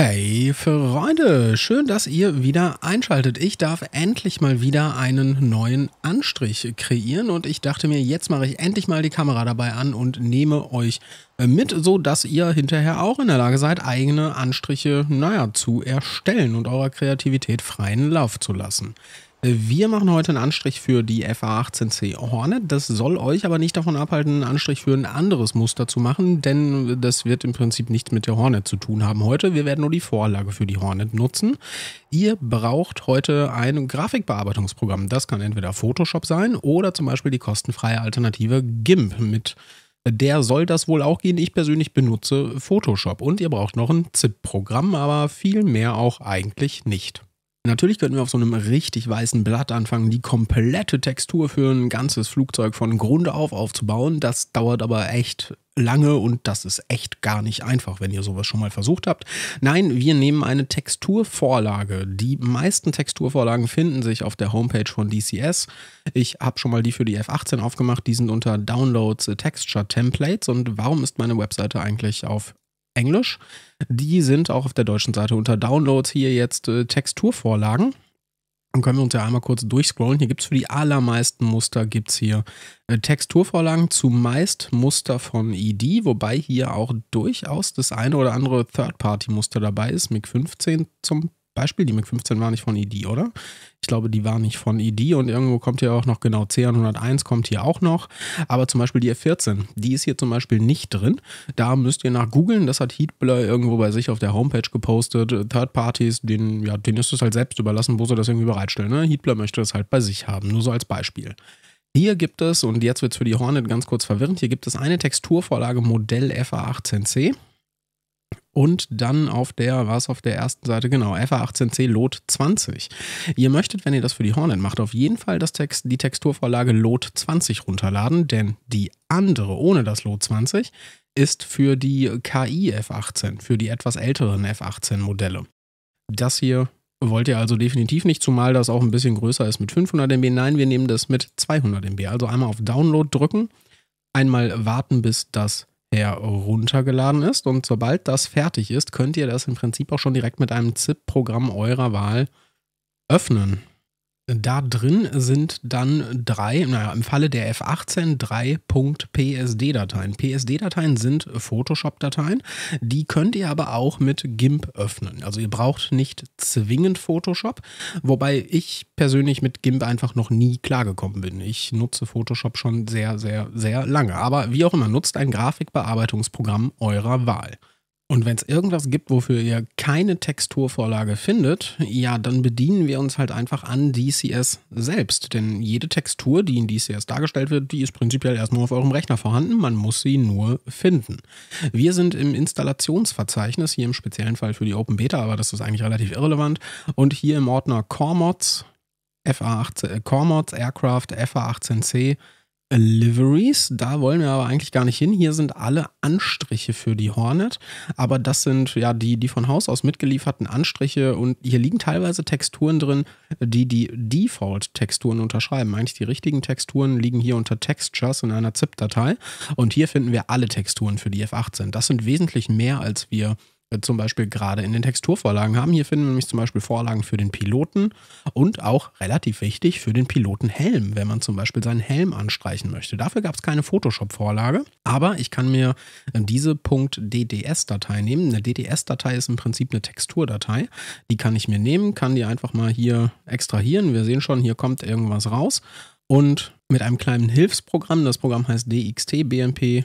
Hey Freunde, schön, dass ihr wieder einschaltet. Ich darf endlich mal wieder einen neuen Anstrich kreieren und ich dachte mir, jetzt mache ich endlich mal die Kamera dabei an und nehme euch äh, mit, so dass ihr hinterher auch in der Lage seid, eigene Anstriche, naja, zu erstellen und eurer Kreativität freien Lauf zu lassen. Wir machen heute einen Anstrich für die FA18C Hornet. Das soll euch aber nicht davon abhalten, einen Anstrich für ein anderes Muster zu machen, denn das wird im Prinzip nichts mit der Hornet zu tun haben heute. Wir werden nur die Vorlage für die Hornet nutzen. Ihr braucht heute ein Grafikbearbeitungsprogramm. Das kann entweder Photoshop sein oder zum Beispiel die kostenfreie Alternative GIMP mit der soll das wohl auch gehen. Ich persönlich benutze Photoshop und ihr braucht noch ein ZIP-Programm, aber viel mehr auch eigentlich nicht. Natürlich könnten wir auf so einem richtig weißen Blatt anfangen, die komplette Textur für ein ganzes Flugzeug von Grund auf aufzubauen. Das dauert aber echt lange und das ist echt gar nicht einfach, wenn ihr sowas schon mal versucht habt. Nein, wir nehmen eine Texturvorlage. Die meisten Texturvorlagen finden sich auf der Homepage von DCS. Ich habe schon mal die für die F18 aufgemacht. Die sind unter Downloads Texture Templates. Und warum ist meine Webseite eigentlich auf Englisch? Die sind auch auf der deutschen Seite unter Downloads hier jetzt äh, Texturvorlagen. Dann können wir uns ja einmal kurz durchscrollen. Hier gibt es für die allermeisten Muster gibt's hier äh, Texturvorlagen, zumeist Muster von ID, e wobei hier auch durchaus das eine oder andere Third-Party-Muster dabei ist. MIG 15 zum Beispiel. Die MiG-15 war nicht von ID, e oder? Ich glaube, die war nicht von ID e und irgendwo kommt hier auch noch genau c 101 kommt hier auch noch. Aber zum Beispiel die F14, die ist hier zum Beispiel nicht drin. Da müsst ihr nach googeln. Das hat Heatblur irgendwo bei sich auf der Homepage gepostet. Third Parties, denen, ja, denen ist es halt selbst überlassen, wo sie das irgendwie bereitstellen. Ne? Heatblur möchte das halt bei sich haben. Nur so als Beispiel. Hier gibt es, und jetzt wird es für die Hornet ganz kurz verwirrend, hier gibt es eine Texturvorlage Modell FA18C und dann auf der, was auf der ersten Seite, genau, FA18C Lot 20. Ihr möchtet, wenn ihr das für die Hornet macht, auf jeden Fall das Text, die Texturvorlage Lot 20 runterladen, denn die andere ohne das Lot 20 ist für die KI F18, für die etwas älteren F18 Modelle. Das hier wollt ihr also definitiv nicht, zumal das auch ein bisschen größer ist mit 500 MB. Nein, wir nehmen das mit 200 MB. Also einmal auf Download drücken, einmal warten, bis das heruntergeladen ist. Und sobald das fertig ist, könnt ihr das im Prinzip auch schon direkt mit einem ZIP-Programm eurer Wahl öffnen. Da drin sind dann drei, naja, im Falle der F18 drei Punkt .psd-Dateien. PSD-Dateien sind Photoshop-Dateien, die könnt ihr aber auch mit GIMP öffnen. Also ihr braucht nicht zwingend Photoshop, wobei ich persönlich mit GIMP einfach noch nie klargekommen bin. Ich nutze Photoshop schon sehr, sehr, sehr lange. Aber wie auch immer, nutzt ein Grafikbearbeitungsprogramm eurer Wahl. Und wenn es irgendwas gibt, wofür ihr keine Texturvorlage findet, ja, dann bedienen wir uns halt einfach an DCS selbst. Denn jede Textur, die in DCS dargestellt wird, die ist prinzipiell erst nur auf eurem Rechner vorhanden. Man muss sie nur finden. Wir sind im Installationsverzeichnis, hier im speziellen Fall für die Open Beta, aber das ist eigentlich relativ irrelevant. Und hier im Ordner Core Mods, FA18, äh, Core Mods, Aircraft, FA18C, Liveries. Da wollen wir aber eigentlich gar nicht hin. Hier sind alle Anstriche für die Hornet. Aber das sind ja die, die von Haus aus mitgelieferten Anstriche. Und hier liegen teilweise Texturen drin, die die Default-Texturen unterschreiben. Eigentlich die richtigen Texturen liegen hier unter Textures in einer ZIP-Datei. Und hier finden wir alle Texturen für die F18. Das sind wesentlich mehr, als wir äh, zum Beispiel gerade in den Texturvorlagen haben. Hier finden wir nämlich zum Beispiel Vorlagen für den Piloten und auch relativ wichtig für den Pilotenhelm, wenn man zum Beispiel seinen Helm anstreichen möchte. Dafür gab es keine Photoshop-Vorlage, aber ich kann mir äh, diese .dds-Datei nehmen. Eine DDS-Datei ist im Prinzip eine Texturdatei. Die kann ich mir nehmen, kann die einfach mal hier extrahieren. Wir sehen schon, hier kommt irgendwas raus und mit einem kleinen Hilfsprogramm, das Programm heißt DXT BMP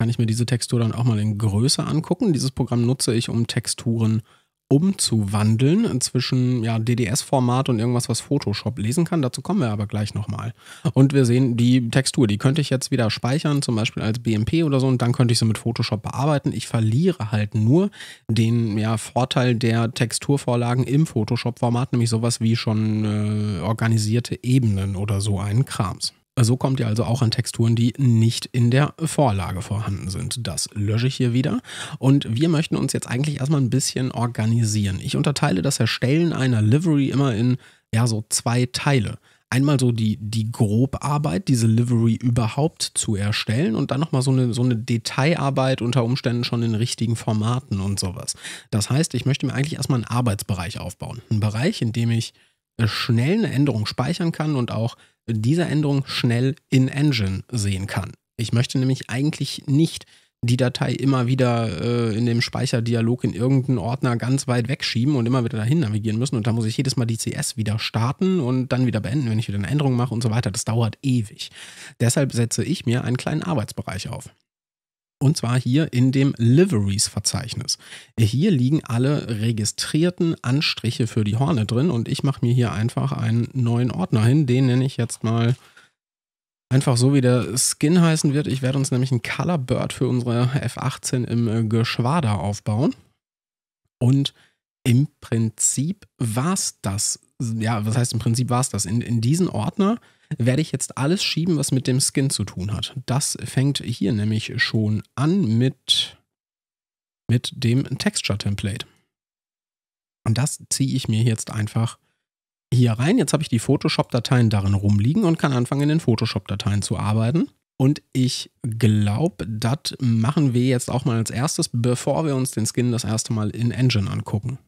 kann ich mir diese Textur dann auch mal in Größe angucken. Dieses Programm nutze ich, um Texturen umzuwandeln zwischen ja, DDS-Format und irgendwas, was Photoshop lesen kann. Dazu kommen wir aber gleich nochmal. Und wir sehen die Textur, die könnte ich jetzt wieder speichern, zum Beispiel als BMP oder so, und dann könnte ich sie mit Photoshop bearbeiten. Ich verliere halt nur den ja, Vorteil der Texturvorlagen im Photoshop-Format, nämlich sowas wie schon äh, organisierte Ebenen oder so einen Krams. Äh, so kommt ihr also auch an Texturen, die nicht in der Vorlage vorhanden sind. Das lösche ich hier wieder. Und wir möchten uns jetzt eigentlich erstmal ein bisschen organisieren. Ich unterteile das Erstellen einer Livery immer in ja so zwei Teile. Einmal so die, die Grobarbeit, diese Livery überhaupt zu erstellen und dann nochmal so eine, so eine Detailarbeit unter Umständen schon in richtigen Formaten und sowas. Das heißt, ich möchte mir eigentlich erstmal einen Arbeitsbereich aufbauen. Einen Bereich, in dem ich äh, schnell eine Änderung speichern kann und auch dieser Änderung schnell in Engine sehen kann. Ich möchte nämlich eigentlich nicht die Datei immer wieder äh, in dem Speicherdialog in irgendeinen Ordner ganz weit wegschieben und immer wieder dahin navigieren müssen. Und da muss ich jedes Mal die CS wieder starten und dann wieder beenden, wenn ich wieder eine Änderung mache und so weiter. Das dauert ewig. Deshalb setze ich mir einen kleinen Arbeitsbereich auf. Und zwar hier in dem Liveries-Verzeichnis. Hier liegen alle registrierten Anstriche für die Horne drin und ich mache mir hier einfach einen neuen Ordner hin. Den nenne ich jetzt mal einfach so, wie der Skin heißen wird. Ich werde uns nämlich einen Colorbird für unsere F18 im äh, Geschwader aufbauen. Und im Prinzip war es das. Ja, was heißt im Prinzip war es das? In, in diesen Ordner werde ich jetzt alles schieben, was mit dem Skin zu tun hat. Das fängt hier nämlich schon an mit, mit dem Texture-Template. Und das ziehe ich mir jetzt einfach hier rein. Jetzt habe ich die Photoshop-Dateien darin rumliegen und kann anfangen, in den Photoshop-Dateien zu arbeiten. Und ich glaube, das machen wir jetzt auch mal als erstes, bevor wir uns den Skin das erste Mal in Engine angucken.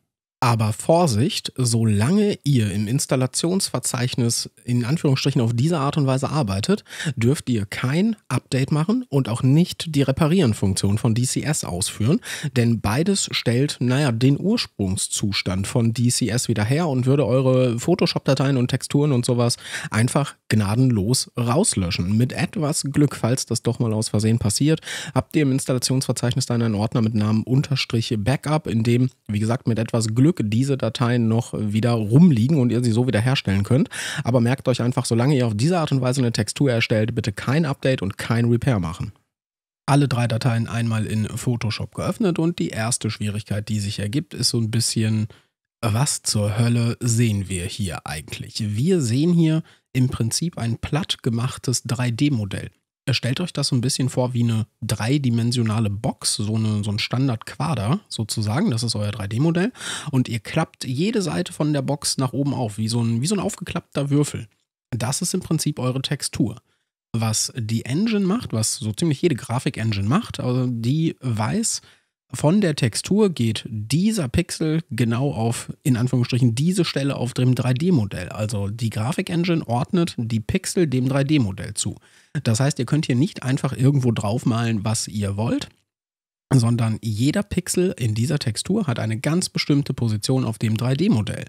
Aber Vorsicht, solange ihr im Installationsverzeichnis in Anführungsstrichen auf diese Art und Weise arbeitet, dürft ihr kein Update machen und auch nicht die Reparieren-Funktion von DCS ausführen, denn beides stellt, naja, den Ursprungszustand von DCS wieder her und würde eure Photoshop-Dateien und Texturen und sowas einfach gnadenlos rauslöschen. Mit etwas Glück, falls das doch mal aus Versehen passiert, habt ihr im Installationsverzeichnis dann einen Ordner mit Namen Unterstrich Backup, in dem, wie gesagt, mit etwas Glück Stück diese Dateien noch wieder rumliegen und ihr sie so wieder herstellen könnt. Aber merkt euch einfach, solange ihr auf diese Art und Weise eine Textur erstellt, bitte kein Update und kein Repair machen alle drei Dateien einmal in Photoshop geöffnet und die erste Schwierigkeit, die sich ergibt, ist so ein bisschen, was zur Hölle sehen wir hier eigentlich? Wir sehen hier im Prinzip ein platt gemachtes 3D-Modell. Äh, stellt euch das so ein bisschen vor wie eine dreidimensionale Box, so, eine, so ein Standard-Quader sozusagen. Das ist euer 3D-Modell. Und ihr klappt jede Seite von der Box nach oben auf, wie so, ein, wie so ein aufgeklappter Würfel. Das ist im Prinzip eure Textur. Was die Engine macht, was so ziemlich jede Grafik-Engine macht, also die weiß, von der Textur geht dieser Pixel genau auf, in Anführungsstrichen, diese Stelle auf dem 3D-Modell. Also die Grafik-Engine ordnet die Pixel dem 3D-Modell zu. Das heißt, ihr könnt hier nicht einfach irgendwo draufmalen, was ihr wollt, sondern jeder Pixel in dieser Textur hat eine ganz bestimmte Position auf dem 3D-Modell.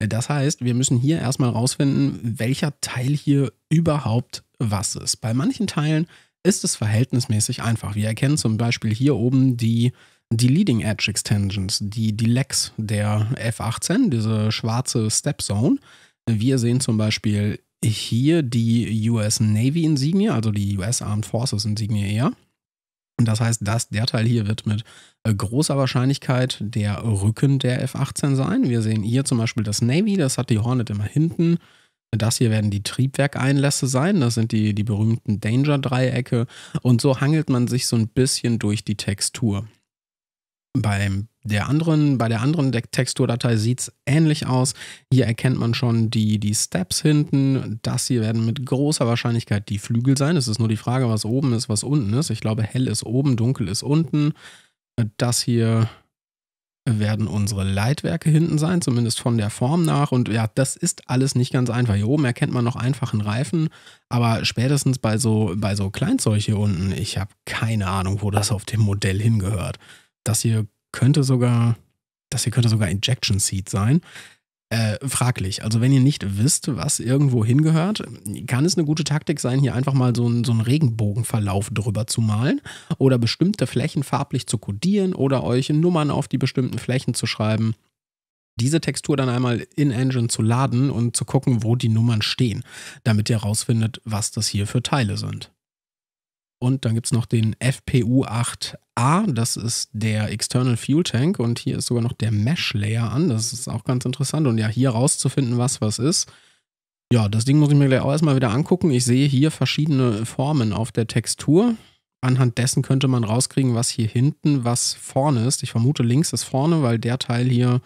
Das heißt, wir müssen hier erstmal rausfinden, welcher Teil hier überhaupt was ist. Bei manchen Teilen ist es verhältnismäßig einfach. Wir erkennen zum Beispiel hier oben die, die Leading Edge Extensions, die, die Legs der F18, diese schwarze Step Zone. Wir sehen zum Beispiel hier die US Navy Insignie, also die US Armed Forces Insignie eher. Und das heißt, dass der Teil hier wird mit äh, großer Wahrscheinlichkeit der Rücken der F-18 sein. Wir sehen hier zum Beispiel das Navy, das hat die Hornet immer hinten. Das hier werden die Triebwerkeinlässe sein, das sind die, die berühmten Danger-Dreiecke. Und so hangelt man sich so ein bisschen durch die Textur. Beim der anderen, bei der anderen Texturdatei sieht es ähnlich aus. Hier erkennt man schon die, die Steps hinten. Das hier werden mit großer Wahrscheinlichkeit die Flügel sein. Es ist nur die Frage, was oben ist, was unten ist. Ich glaube, hell ist oben, dunkel ist unten. Das hier werden unsere Leitwerke hinten sein, zumindest von der Form nach. Und ja, das ist alles nicht ganz einfach. Hier oben erkennt man noch einfachen Reifen, aber spätestens bei so, bei so Kleinzeug hier unten, ich habe keine Ahnung, wo das auf dem Modell hingehört. Das hier könnte sogar, das hier könnte sogar Injection Seed sein. Äh, fraglich. Also wenn ihr nicht wisst, was irgendwo hingehört, kann es eine gute Taktik sein, hier einfach mal so einen, so einen Regenbogenverlauf drüber zu malen oder bestimmte Flächen farblich zu kodieren oder euch Nummern auf die bestimmten Flächen zu schreiben. Diese Textur dann einmal in Engine zu laden und zu gucken, wo die Nummern stehen, damit ihr rausfindet, was das hier für Teile sind. Und dann gibt es noch den FPU8A, das ist der External Fuel Tank. Und hier ist sogar noch der Mesh Layer an. Das ist auch ganz interessant. Und ja, hier rauszufinden, was was ist. Ja, das Ding muss ich mir gleich auch erstmal wieder angucken. Ich sehe hier verschiedene Formen auf der Textur. Anhand dessen könnte man rauskriegen, was hier hinten, was vorne ist. Ich vermute, links ist vorne, weil der Teil hier,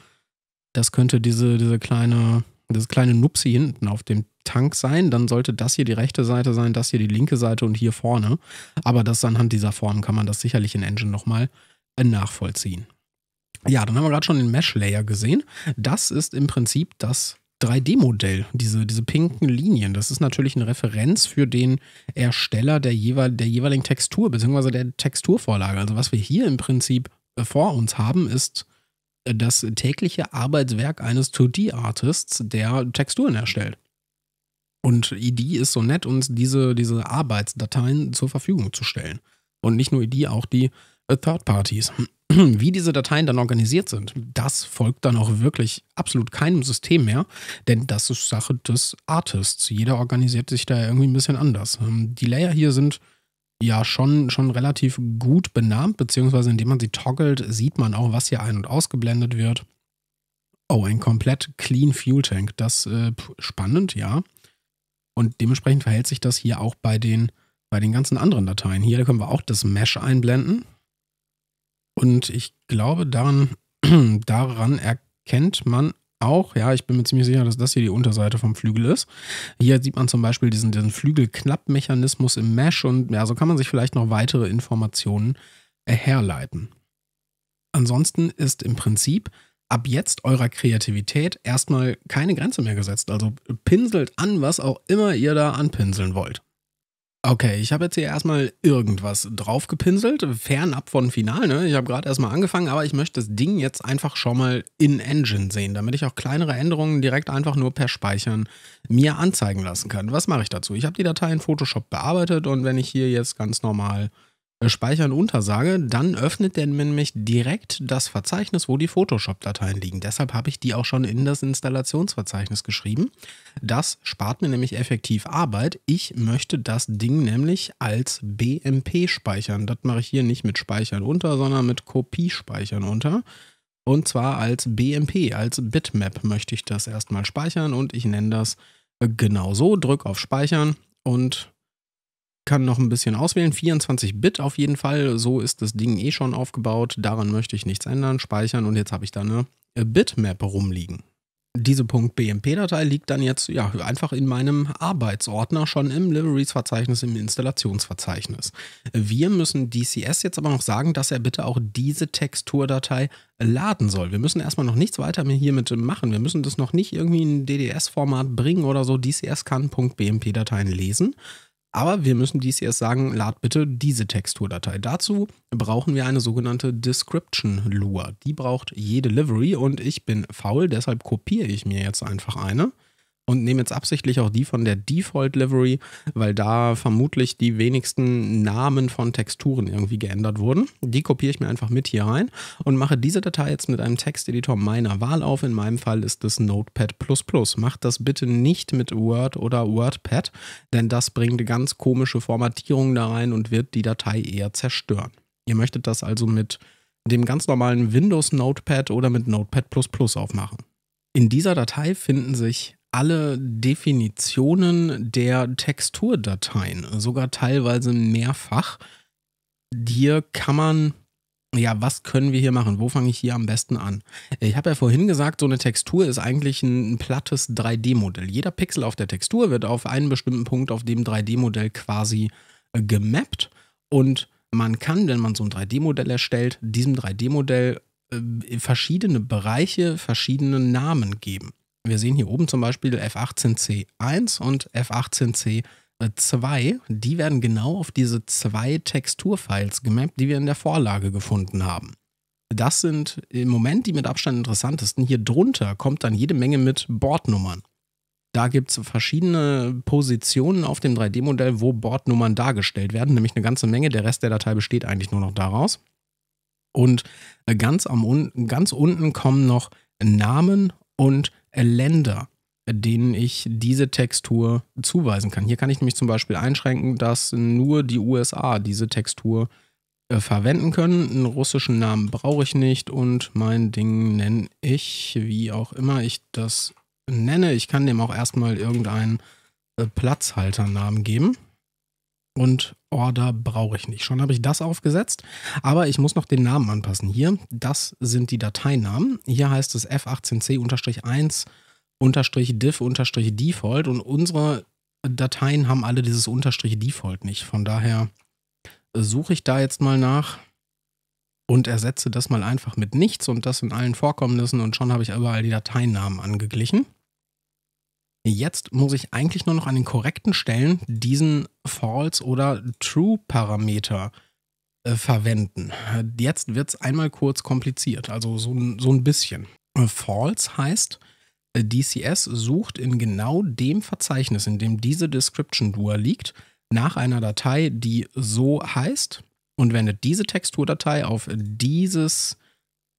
das könnte diese, diese kleine das kleine Nupsi hinten auf dem Tank sein, dann sollte das hier die rechte Seite sein, das hier die linke Seite und hier vorne. Aber das anhand dieser Form kann man das sicherlich in Engine nochmal äh, nachvollziehen. Ja, dann haben wir gerade schon den Mesh-Layer gesehen. Das ist im Prinzip das 3D-Modell, diese, diese pinken Linien. Das ist natürlich eine Referenz für den Ersteller der, jeweil, der jeweiligen Textur, bzw. der Texturvorlage. Also was wir hier im Prinzip äh, vor uns haben, ist das tägliche Arbeitswerk eines 2D-Artists, der Texturen erstellt. Und ID ist so nett, uns diese, diese Arbeitsdateien zur Verfügung zu stellen. Und nicht nur ID, auch die äh, Third Parties. Wie diese Dateien dann organisiert sind, das folgt dann auch wirklich absolut keinem System mehr, denn das ist Sache des Artists. Jeder organisiert sich da irgendwie ein bisschen anders. Ähm, die Layer hier sind ja schon, schon relativ gut benannt, beziehungsweise indem man sie toggelt, sieht man auch, was hier ein- und ausgeblendet wird. Oh, ein komplett clean Fuel Tank. Das äh, spannend, ja. Und dementsprechend verhält sich das hier auch bei den, bei den ganzen anderen Dateien. Hier können wir auch das Mesh einblenden. Und ich glaube, daran, daran erkennt man auch. Ja, ich bin mir ziemlich sicher, dass das hier die Unterseite vom Flügel ist. Hier sieht man zum Beispiel diesen, diesen Flügelknappmechanismus im Mesh und ja, so kann man sich vielleicht noch weitere Informationen herleiten. Ansonsten ist im Prinzip ab jetzt eurer Kreativität erstmal keine Grenze mehr gesetzt. Also pinselt an, was auch immer ihr da anpinseln wollt. Okay, ich habe jetzt hier erstmal irgendwas draufgepinselt, fernab von Final. Ne? Ich habe gerade erstmal angefangen, aber ich möchte das Ding jetzt einfach schon mal in Engine sehen, damit ich auch kleinere Änderungen direkt einfach nur per Speichern mir anzeigen lassen kann. Was mache ich dazu? Ich habe die Datei in Photoshop bearbeitet und wenn ich hier jetzt ganz normal äh, speichern untersage, dann öffnet der nämlich direkt das Verzeichnis, wo die Photoshop-Dateien liegen. Deshalb habe ich die auch schon in das Installationsverzeichnis geschrieben. Das spart mir nämlich effektiv Arbeit. Ich möchte das Ding nämlich als BMP speichern. Das mache ich hier nicht mit Speichern unter, sondern mit Kopie speichern unter. Und zwar als BMP, als Bitmap möchte ich das erstmal speichern und ich nenne das äh, genau so. Drück auf Speichern und kann noch ein bisschen auswählen. 24-Bit auf jeden Fall. So ist das Ding eh schon aufgebaut. Daran möchte ich nichts ändern. Speichern und jetzt habe ich da eine äh, Bitmap rumliegen. Diese .bmp-Datei liegt dann jetzt ja, einfach in meinem Arbeitsordner schon im liveries verzeichnis im Installationsverzeichnis. Wir müssen DCS jetzt aber noch sagen, dass er bitte auch diese Texturdatei laden soll. Wir müssen erstmal noch nichts weiter hiermit machen. Wir müssen das noch nicht irgendwie in DDS-Format bringen oder so. DCS kann .bmp-Dateien lesen, aber wir müssen DCS sagen, lad bitte diese Texturdatei. Dazu brauchen wir eine sogenannte Description Lure. Die braucht jede Livery und ich bin faul, deshalb kopiere ich mir jetzt einfach eine und nehme jetzt absichtlich auch die von der Default Livery, weil da vermutlich die wenigsten Namen von Texturen irgendwie geändert wurden. Die kopiere ich mir einfach mit hier rein und mache diese Datei jetzt mit einem Texteditor meiner Wahl auf. In meinem Fall ist es Notepad++. Macht das bitte nicht mit Word oder WordPad, denn das bringt ganz komische Formatierungen da rein und wird die Datei eher zerstören. Ihr möchtet das also mit dem ganz normalen Windows Notepad oder mit Notepad aufmachen. In dieser Datei finden sich alle Definitionen der Texturdateien, sogar teilweise mehrfach. Hier kann man, ja, was können wir hier machen? Wo fange ich hier am besten an? Ich habe ja vorhin gesagt, so eine Textur ist eigentlich ein, plattes 3D-Modell. Jeder Pixel auf der Textur wird auf einen bestimmten Punkt auf dem 3D-Modell quasi äh, gemappt und man kann, wenn man so ein 3D-Modell erstellt, diesem 3D-Modell äh, verschiedene Bereiche, verschiedene Namen geben. Wir sehen hier oben zum Beispiel F18C1 und F18C2. Die werden genau auf diese zwei Texturfiles gemappt, die wir in der Vorlage gefunden haben. Das sind im Moment die mit Abstand interessantesten. Hier drunter kommt dann jede Menge mit Bordnummern. Da gibt es verschiedene Positionen auf dem 3D-Modell, wo Bordnummern dargestellt werden, nämlich eine ganze Menge. Der Rest der Datei besteht eigentlich nur noch daraus. Und ganz, am, ganz unten kommen noch Namen und äh, Länder, äh, denen ich diese Textur zuweisen kann. Hier kann ich nämlich zum Beispiel einschränken, dass nur die USA diese Textur äh, verwenden können. Einen russischen Namen brauche ich nicht und mein Ding nenne ich, wie auch immer ich das nenne. Ich kann dem auch erstmal irgendeinen äh, Platzhalternamen geben. Und Order brauche ich nicht. Schon habe ich das aufgesetzt, aber ich muss noch den Namen anpassen. Hier, das sind die Dateinamen. Hier heißt es f18c-1-div-default und unsere Dateien haben alle dieses Unterstrich Default nicht. Von daher suche ich da jetzt mal nach und ersetze das mal einfach mit nichts und das in allen Vorkommnissen und schon habe ich überall die Dateinamen angeglichen. Jetzt muss ich eigentlich nur noch an den korrekten Stellen diesen False oder True Parameter äh, verwenden. Jetzt wird es einmal kurz kompliziert, also so, so ein bisschen. Äh, False heißt, äh, DCS sucht in genau dem Verzeichnis, in dem diese Description Dua liegt, nach einer Datei, die so heißt und wendet diese Texturdatei auf dieses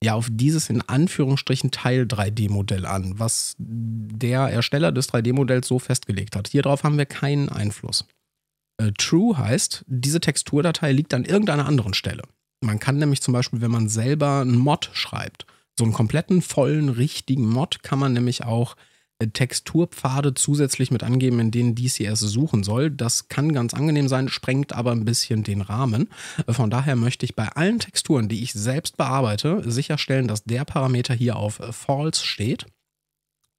ja auf dieses in Anführungsstrichen Teil 3D-Modell an, was der Ersteller des 3D-Modells so festgelegt hat. Hier drauf haben wir keinen Einfluss. Äh, true heißt, diese Texturdatei liegt an irgendeiner anderen Stelle. Man kann nämlich zum Beispiel, wenn man selber einen Mod schreibt, so einen kompletten, vollen, richtigen Mod kann man nämlich auch Texturpfade zusätzlich mit angeben, in denen DCS suchen soll. Das kann ganz angenehm sein, sprengt aber ein bisschen den Rahmen. Von daher möchte ich bei allen Texturen, die ich selbst bearbeite, sicherstellen, dass der Parameter hier auf False steht.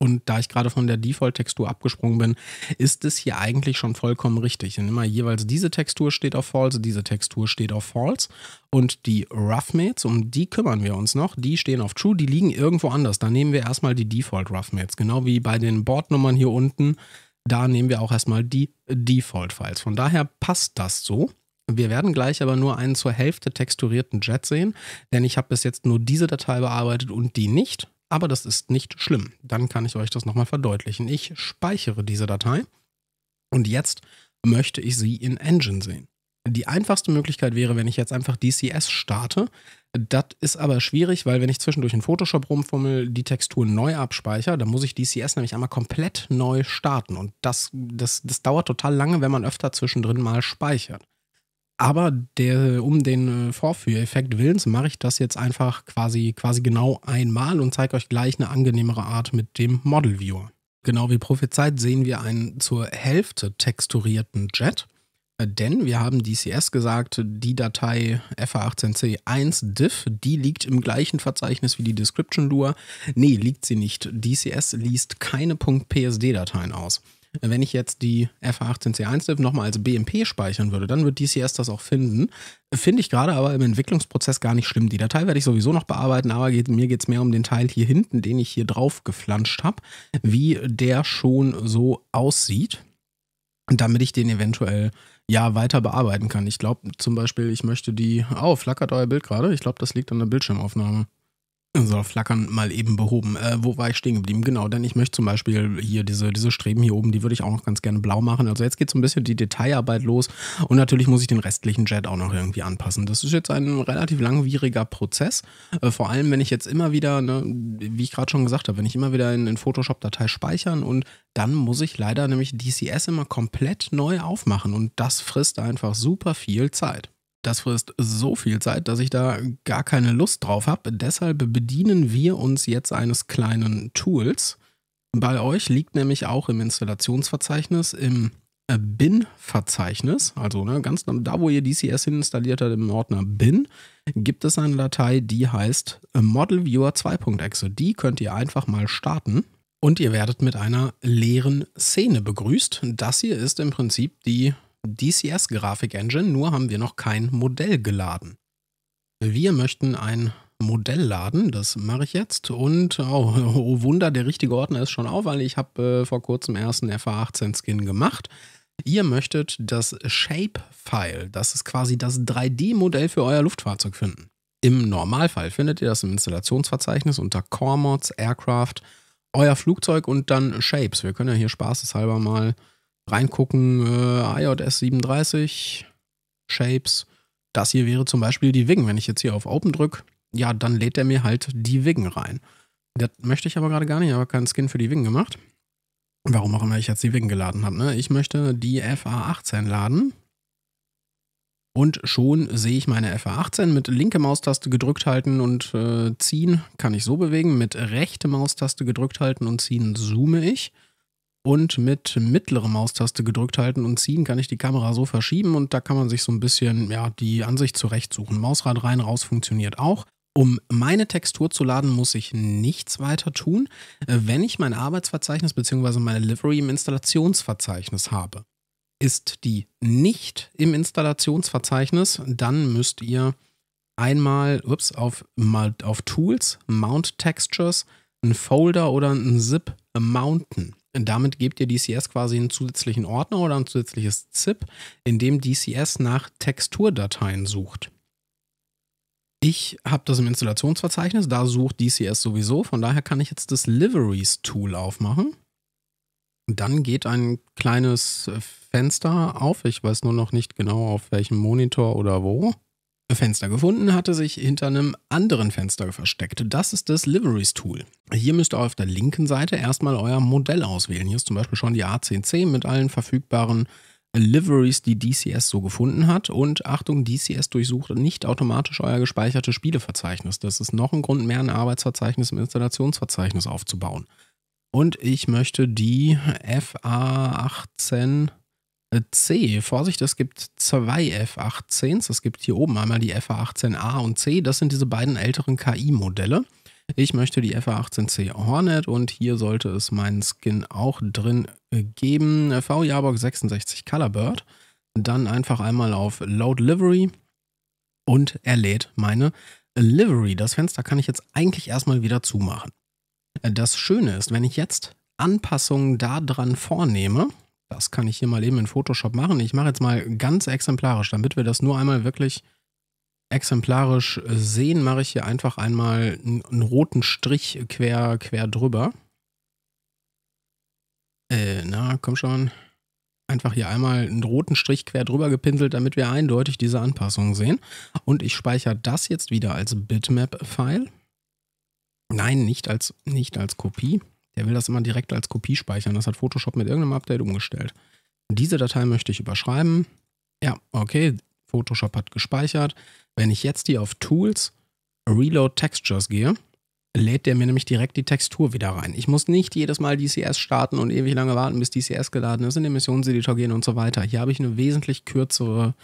Und da ich gerade von der Default-Textur abgesprungen bin, ist es hier eigentlich schon vollkommen richtig. Denn immer jeweils diese Textur steht auf False, diese Textur steht auf False. Und die Roughmates, um die kümmern wir uns noch, die stehen auf True, die liegen irgendwo anders. Da nehmen wir erstmal die Default-Roughmates, genau wie bei den Bordnummern hier unten. Da nehmen wir auch erstmal die Default-Files. Von daher passt das so. Wir werden gleich aber nur einen zur Hälfte texturierten Jet sehen, denn ich habe bis jetzt nur diese Datei bearbeitet und die nicht. Aber das ist nicht schlimm. Dann kann ich euch das nochmal verdeutlichen. Ich speichere diese Datei und jetzt möchte ich sie in Engine sehen. Die einfachste Möglichkeit wäre, wenn ich jetzt einfach DCS starte. Das ist aber schwierig, weil wenn ich zwischendurch in Photoshop rumfummel, die Texturen neu abspeichere, dann muss ich DCS nämlich einmal komplett neu starten. Und das, das, das dauert total lange, wenn man öfter zwischendrin mal speichert. Aber der, um den äh, Vorführeffekt willens mache ich das jetzt einfach quasi, quasi genau einmal und zeige euch gleich eine angenehmere Art mit dem Model Viewer. Genau wie prophezeit sehen wir einen zur Hälfte texturierten Jet, äh, denn wir haben DCS gesagt, die Datei FA18C1diff, die liegt im gleichen Verzeichnis wie die Description Lure. Nee, liegt sie nicht. DCS liest keine .psd-Dateien aus wenn ich jetzt die FH18C1-Div nochmal als BMP speichern würde, dann wird DCS das auch finden. Finde ich gerade aber im Entwicklungsprozess gar nicht schlimm. Die Datei werde ich sowieso noch bearbeiten, aber geht, mir geht es mehr um den Teil hier hinten, den ich hier drauf geflanscht habe, wie der schon so aussieht, damit ich den eventuell ja weiter bearbeiten kann. Ich glaube zum Beispiel, ich möchte die. Oh, flackert euer Bild gerade? Ich glaube, das liegt an der Bildschirmaufnahme. So, Flackern mal eben behoben. Äh, wo war ich stehen geblieben? Genau, denn ich möchte zum Beispiel hier diese, diese Streben hier oben, die würde ich auch noch ganz gerne blau machen. Also jetzt geht so ein bisschen die Detailarbeit los und natürlich muss ich den restlichen Jet auch noch irgendwie anpassen. Das ist jetzt ein relativ langwieriger Prozess, äh, vor allem wenn ich jetzt immer wieder, ne, wie ich gerade schon gesagt habe, wenn ich immer wieder in, in Photoshop-Datei speichern und dann muss ich leider nämlich DCS immer komplett neu aufmachen und das frisst einfach super viel Zeit. Das frisst so viel Zeit, dass ich da gar keine Lust drauf habe. Deshalb bedienen wir uns jetzt eines kleinen Tools. Bei euch liegt nämlich auch im Installationsverzeichnis, im äh, Bin-Verzeichnis, also ne, ganz da, wo ihr DCS installiert habt, im Ordner Bin, gibt es eine Datei, die heißt äh, Model Viewer 2.exe. Die könnt ihr einfach mal starten und ihr werdet mit einer leeren Szene begrüßt. Das hier ist im Prinzip die DCS-Grafik-Engine, nur haben wir noch kein Modell geladen. Wir möchten ein Modell laden, das mache ich jetzt. Und oh, oh, oh Wunder, der richtige Ordner ist schon auf, weil ich habe äh, vor kurzem erst einen FA18-Skin gemacht. Ihr möchtet das Shape-File, das ist quasi das 3D-Modell für euer Luftfahrzeug finden. Im Normalfall findet ihr das im Installationsverzeichnis unter Core Mods, Aircraft, euer Flugzeug und dann Shapes. Wir können ja hier spaßeshalber mal reingucken, äh, IOS 37, Shapes. Das hier wäre zum Beispiel die Wiggen. Wenn ich jetzt hier auf Open drücke, ja, dann lädt er mir halt die Wiggen rein. Das möchte ich aber gerade gar nicht, ich habe keinen Skin für die Wiggen gemacht. Warum auch immer ich jetzt die Wiggen geladen habe. Ne? Ich möchte die FA18 laden. Und schon sehe ich meine FA18 mit linke Maustaste gedrückt halten und äh, ziehen. Kann ich so bewegen. Mit rechte Maustaste gedrückt halten und ziehen zoome ich und mit mittlerer Maustaste gedrückt halten und ziehen, kann ich die Kamera so verschieben und da kann man sich so ein bisschen ja, die Ansicht zurechtsuchen. Mausrad rein, raus funktioniert auch. Um meine Textur zu laden, muss ich nichts weiter tun, äh, wenn ich mein Arbeitsverzeichnis bzw. meine Livery im Installationsverzeichnis habe. Ist die nicht im Installationsverzeichnis, dann müsst ihr einmal ups, auf, auf Tools, Mount Textures, einen Folder oder einen Zip mounten damit gebt ihr DCS quasi einen zusätzlichen Ordner oder ein zusätzliches ZIP, in dem DCS nach Texturdateien sucht. Ich habe das im Installationsverzeichnis, da sucht DCS sowieso, von daher kann ich jetzt das Liveries Tool aufmachen. Dann geht ein kleines Fenster auf, ich weiß nur noch nicht genau auf welchem Monitor oder wo. Fenster gefunden, hatte sich hinter einem anderen Fenster versteckt. Das ist das Liveries Tool. Hier müsst ihr auf der linken Seite erstmal euer Modell auswählen. Hier ist zum Beispiel schon die a 10 mit allen verfügbaren Liveries, die DCS so gefunden hat. Und Achtung, DCS durchsucht nicht automatisch euer gespeichertes Spieleverzeichnis. Das ist noch ein Grund mehr, ein Arbeitsverzeichnis im Installationsverzeichnis aufzubauen. Und ich möchte die FA18 C. Vorsicht, es gibt zwei F18s. Es gibt hier oben einmal die FA18A und C. Das sind diese beiden älteren KI-Modelle. Ich möchte die FA18C Hornet und hier sollte es meinen Skin auch drin äh, geben. V Jabok 66 Colorbird. Dann einfach einmal auf Load Livery und er lädt meine Livery. Das Fenster kann ich jetzt eigentlich erstmal wieder zumachen. Äh, das Schöne ist, wenn ich jetzt Anpassungen daran vornehme, das kann ich hier mal eben in Photoshop machen. Ich mache jetzt mal ganz exemplarisch, damit wir das nur einmal wirklich exemplarisch sehen, mache ich hier einfach einmal einen roten Strich quer, quer drüber. Äh, na, komm schon. Einfach hier einmal einen roten Strich quer drüber gepinselt, damit wir eindeutig diese Anpassung sehen. Und ich speichere das jetzt wieder als Bitmap-File. Nein, nicht als, nicht als Kopie. Der will das immer direkt als Kopie speichern. Das hat Photoshop mit irgendeinem Update umgestellt. Diese Datei möchte ich überschreiben. Ja, okay, Photoshop hat gespeichert. Wenn ich jetzt hier auf Tools, Reload Textures gehe, lädt der mir nämlich direkt die Textur wieder rein. Ich muss nicht jedes Mal DCS starten und ewig lange warten, bis DCS geladen ist, in den Missionseditor gehen und so weiter. Hier habe ich eine wesentlich kürzere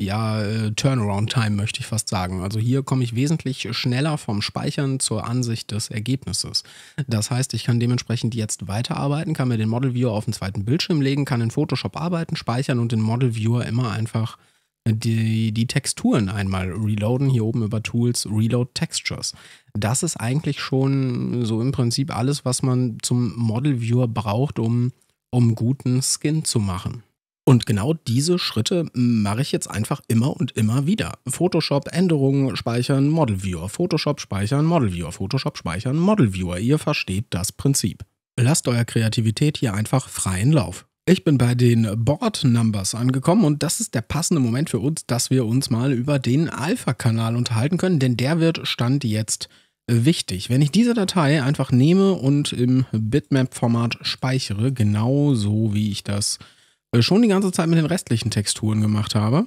ja, äh, Turnaround-Time möchte ich fast sagen. Also hier komme ich wesentlich schneller vom Speichern zur Ansicht des Ergebnisses. Das heißt, ich kann dementsprechend jetzt weiterarbeiten, kann mir den Model Viewer auf den zweiten Bildschirm legen, kann in Photoshop arbeiten, speichern und den Model Viewer immer einfach äh, die, die Texturen einmal reloaden, hier oben über Tools Reload Textures. Das ist eigentlich schon so im Prinzip alles, was man zum Model Viewer braucht, um, um guten Skin zu machen. Und genau diese Schritte mache ich jetzt einfach immer und immer wieder. Photoshop, Änderungen, Speichern, Model Viewer, Photoshop, Speichern, Model Viewer, Photoshop, Speichern, Model Viewer. Ihr versteht das Prinzip. Lasst eurer Kreativität hier einfach freien Lauf. Ich bin bei den Board Numbers angekommen und das ist der passende Moment für uns, dass wir uns mal über den Alpha-Kanal unterhalten können, denn der wird Stand jetzt wichtig. Wenn ich diese Datei einfach nehme und im Bitmap-Format speichere, genau so wie ich das äh, äh, schon die ganze Zeit mit den restlichen Texturen gemacht habe,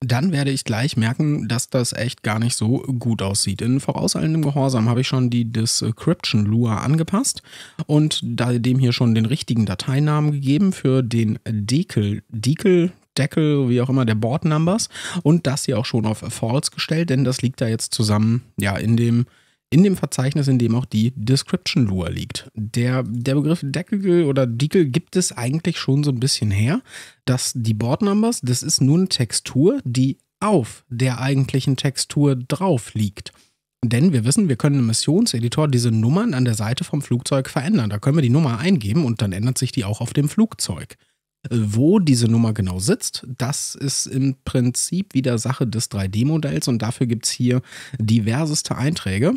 dann werde ich gleich merken, dass das echt gar nicht so gut aussieht. In vorauseilendem Gehorsam habe ich schon die Description Lua angepasst und dem hier schon den richtigen Dateinamen gegeben für den Dekel, Dekel, Deckel, wie auch immer, der Board Numbers und das hier auch schon auf False gestellt, denn das liegt da jetzt zusammen, ja, in dem in dem Verzeichnis, in dem auch die Description Lure liegt. Der, der Begriff Deckel oder Deckel gibt es eigentlich schon so ein bisschen her, dass die Board Numbers, das ist nun Textur, die auf der eigentlichen Textur drauf liegt. Denn wir wissen, wir können im Missionseditor diese Nummern an der Seite vom Flugzeug verändern. Da können wir die Nummer eingeben und dann ändert sich die auch auf dem Flugzeug. Äh, wo diese Nummer genau sitzt, das ist im Prinzip wieder Sache des 3D-Modells und dafür gibt es hier diverseste Einträge.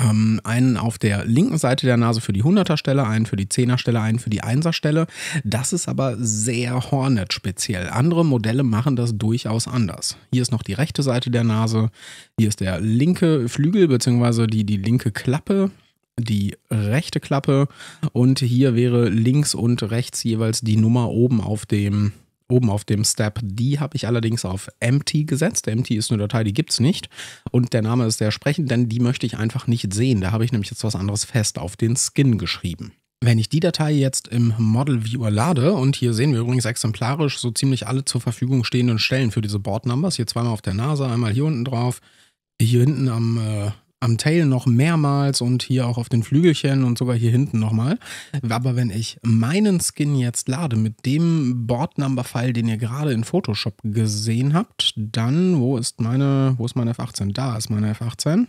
Ähm, einen auf der linken Seite der Nase für die 100er Stelle, einen für die 10er Stelle, einen für die 1er Stelle. Das ist aber sehr Hornet speziell. Andere Modelle machen das durchaus anders. Hier ist noch die rechte Seite der Nase, hier ist der linke Flügel bzw. Die, die linke Klappe, die rechte Klappe und hier wäre links und rechts jeweils die Nummer oben auf dem Oben auf dem Step D habe ich allerdings auf Empty gesetzt. Empty ist eine Datei, die gibt es nicht. Und der Name ist sehr sprechend, denn die möchte ich einfach nicht sehen. Da habe ich nämlich jetzt was anderes fest auf den Skin geschrieben. Wenn ich die Datei jetzt im Model Viewer lade, und hier sehen wir übrigens exemplarisch so ziemlich alle zur Verfügung stehenden Stellen für diese Board Numbers, hier zweimal auf der Nase, einmal hier unten drauf, hier hinten am äh, am Tail noch mehrmals und hier auch auf den Flügelchen und sogar hier hinten nochmal. Aber wenn ich meinen Skin jetzt lade mit dem Board Number File, den ihr gerade in Photoshop gesehen habt, dann, wo ist meine, wo ist meine F18? Da ist meine F18.